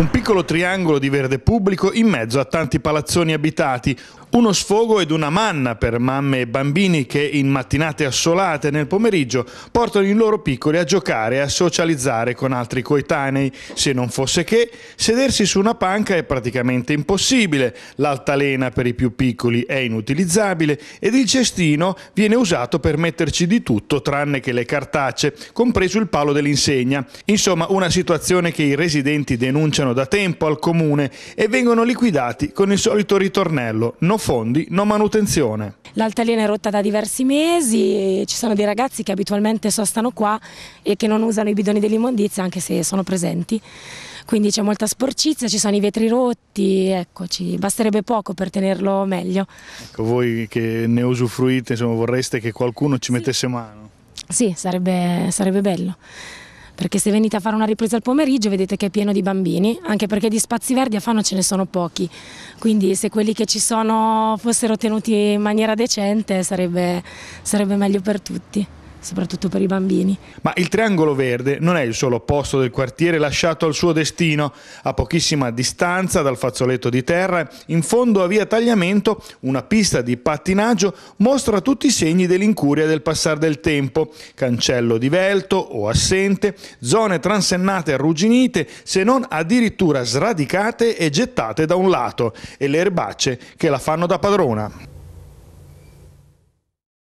un piccolo triangolo di verde pubblico in mezzo a tanti palazzoni abitati, uno sfogo ed una manna per mamme e bambini che in mattinate assolate nel pomeriggio portano i loro piccoli a giocare e a socializzare con altri coetanei. Se non fosse che sedersi su una panca è praticamente impossibile, l'altalena per i più piccoli è inutilizzabile ed il cestino viene usato per metterci di tutto tranne che le cartacce, compreso il palo dell'insegna. Insomma, una situazione che i residenti denunciano da tempo al comune e vengono liquidati con il solito ritornello. No fondi non manutenzione. L'altalena è rotta da diversi mesi, ci sono dei ragazzi che abitualmente sostano qua e che non usano i bidoni dell'immondizia anche se sono presenti. Quindi c'è molta sporcizia, ci sono i vetri rotti, ecco, basterebbe poco per tenerlo meglio. Ecco, voi che ne usufruite, insomma, vorreste che qualcuno ci sì. mettesse mano? Sì, sarebbe, sarebbe bello perché se venite a fare una ripresa al pomeriggio vedete che è pieno di bambini, anche perché di spazi verdi a Fano ce ne sono pochi, quindi se quelli che ci sono fossero tenuti in maniera decente sarebbe, sarebbe meglio per tutti soprattutto per i bambini. Ma il Triangolo Verde non è il solo posto del quartiere lasciato al suo destino. A pochissima distanza dal fazzoletto di terra, in fondo a via Tagliamento, una pista di pattinaggio mostra tutti i segni dell'incuria del passare del tempo. Cancello divelto o assente, zone transennate arrugginite, se non addirittura sradicate e gettate da un lato, e le erbacce che la fanno da padrona.